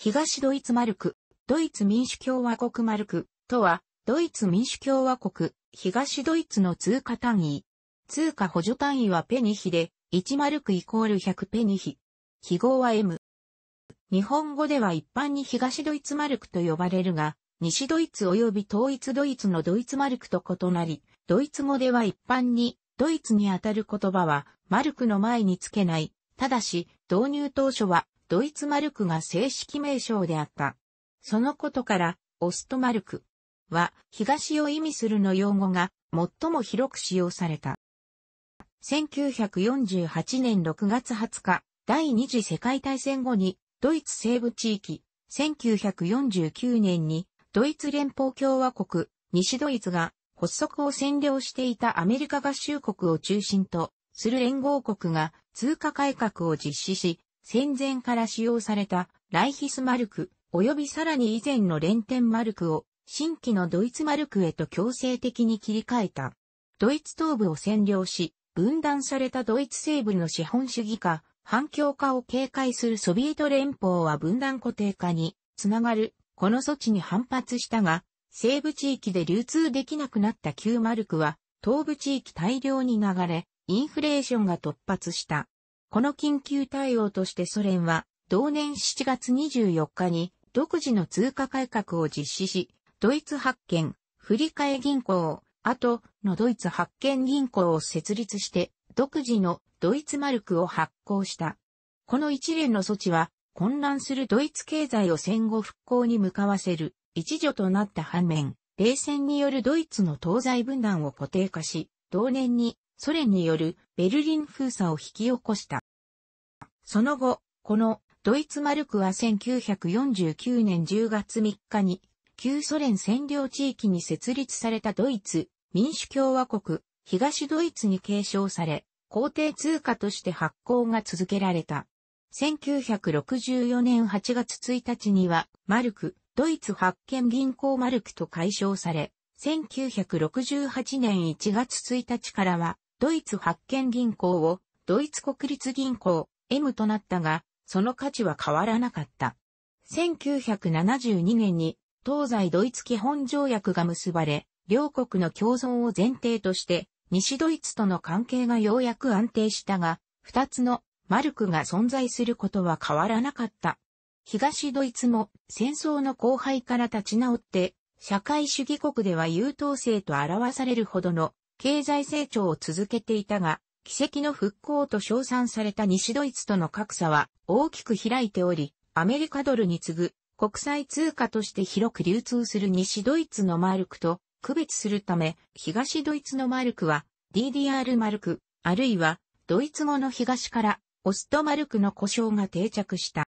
東ドイツマルク、ドイツ民主共和国マルクとは、ドイツ民主共和国、東ドイツの通貨単位。通貨補助単位はペニヒで、1マルクイコール100ペニヒ。記号は M。日本語では一般に東ドイツマルクと呼ばれるが、西ドイツ及び統一ドイツのドイツマルクと異なり、ドイツ語では一般に、ドイツにあたる言葉は、マルクの前につけない。ただし、導入当初は、ドイツマルクが正式名称であった。そのことから、オストマルクは東を意味するの用語が最も広く使用された。1948年6月20日、第二次世界大戦後にドイツ西部地域、1949年にドイツ連邦共和国、西ドイツが発足を占領していたアメリカ合衆国を中心とする連合国が通貨改革を実施し、戦前から使用されたライヒスマルク、及びさらに以前の連天マルクを新規のドイツマルクへと強制的に切り替えた。ドイツ東部を占領し、分断されたドイツ西部の資本主義化、反共化を警戒するソビエト連邦は分断固定化につながる、この措置に反発したが、西部地域で流通できなくなった旧マルクは、東部地域大量に流れ、インフレーションが突発した。この緊急対応としてソ連は、同年7月24日に独自の通貨改革を実施し、ドイツ発見、振替銀行、後のドイツ発見銀行を設立して、独自のドイツマルクを発行した。この一連の措置は、混乱するドイツ経済を戦後復興に向かわせる一助となった反面、冷戦によるドイツの東西分断を固定化し、同年にソ連によるベルリン封鎖を引き起こした。その後、このドイツマルクは1949年10月3日に旧ソ連占領地域に設立されたドイツ民主共和国東ドイツに継承され、皇帝通貨として発行が続けられた。1964年8月1日には、マルク、ドイツ発見銀行マルクと解消され、1968年1月1日からは、ドイツ発見銀行をドイツ国立銀行 M となったが、その価値は変わらなかった。1972年に東西ドイツ基本条約が結ばれ、両国の共存を前提として、西ドイツとの関係がようやく安定したが、二つのマルクが存在することは変わらなかった。東ドイツも戦争の後輩から立ち直って、社会主義国では優等生と表されるほどの経済成長を続けていたが、奇跡の復興と称賛された西ドイツとの格差は大きく開いており、アメリカドルに次ぐ国際通貨として広く流通する西ドイツのマルクと区別するため、東ドイツのマルクは DDR マルク、あるいはドイツ語の東からオストマルクの故障が定着した。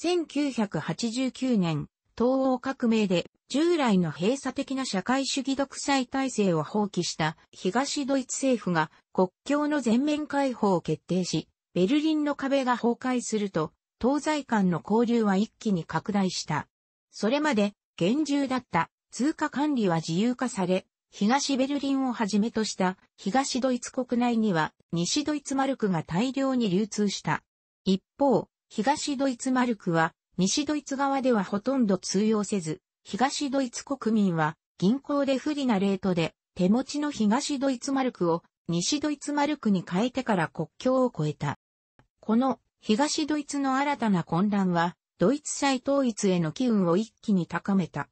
1989年、東欧革命で従来の閉鎖的な社会主義独裁体制を放棄した東ドイツ政府が国境の全面解放を決定し、ベルリンの壁が崩壊すると、東西間の交流は一気に拡大した。それまで厳重だった通貨管理は自由化され、東ベルリンをはじめとした東ドイツ国内には西ドイツマルクが大量に流通した。一方、東ドイツマルクは西ドイツ側ではほとんど通用せず、東ドイツ国民は銀行で不利なレートで手持ちの東ドイツマルクを西ドイツマルクに変えてから国境を越えた。この東ドイツの新たな混乱はドイツ再統一への機運を一気に高めた。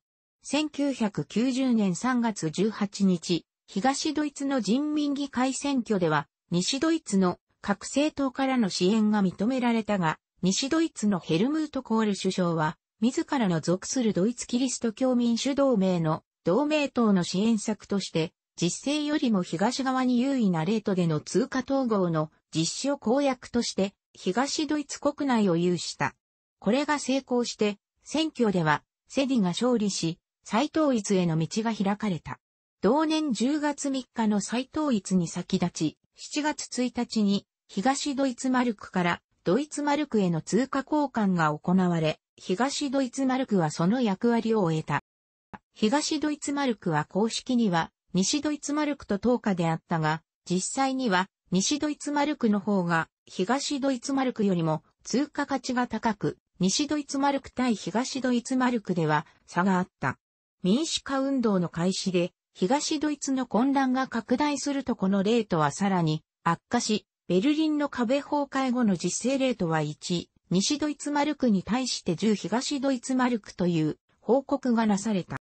1990年3月18日、東ドイツの人民議会選挙では西ドイツの各政党からの支援が認められたが、西ドイツのヘルムート・コール首相は自らの属するドイツキリスト教民主同盟の同盟党の支援策として、実勢よりも東側に優位なレートでの通貨統合の実施を公約として、東ドイツ国内を有した。これが成功して、選挙では、セディが勝利し、再統一への道が開かれた。同年10月3日の再統一に先立ち、7月1日に東ドイツマルクからドイツマルクへの通貨交換が行われ、東ドイツマルクはその役割を終えた。東ドイツマルクは公式には西ドイツマルクと等価であったが、実際には西ドイツマルクの方が東ドイツマルクよりも通貨価値が高く、西ドイツマルク対東ドイツマルクでは差があった。民主化運動の開始で東ドイツの混乱が拡大するとこのレートはさらに悪化し、ベルリンの壁崩壊後の実勢レートは1、西ドイツマルクに対して10東ドイツマルクという報告がなされた。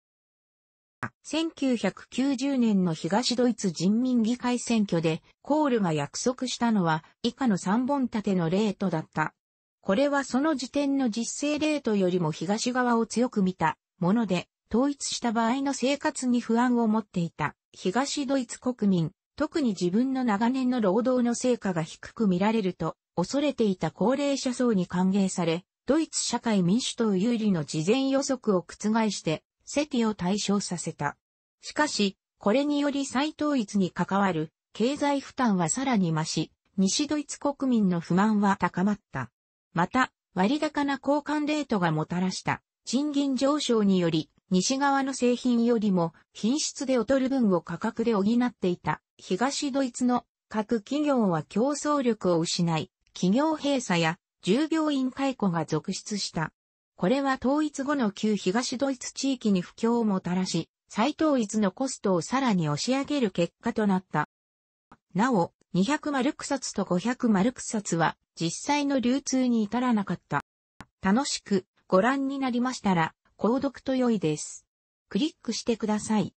1990年の東ドイツ人民議会選挙でコールが約束したのは以下の3本立てのレートだった。これはその時点の実勢レートよりも東側を強く見たもので、統一した場合の生活に不安を持っていた東ドイツ国民、特に自分の長年の労働の成果が低く見られると恐れていた高齢者層に歓迎され、ドイツ社会民主党有利の事前予測を覆して、セティを対象させた。しかし、これにより再統一に関わる経済負担はさらに増し、西ドイツ国民の不満は高まった。また、割高な交換レートがもたらした賃金上昇により、西側の製品よりも品質で劣る分を価格で補っていた東ドイツの各企業は競争力を失い、企業閉鎖や従業員解雇が続出した。これは統一後の旧東ドイツ地域に不況をもたらし、再統一のコストをさらに押し上げる結果となった。なお、200マルク札と500マルク札は実際の流通に至らなかった。楽しくご覧になりましたら、購読と良いです。クリックしてください。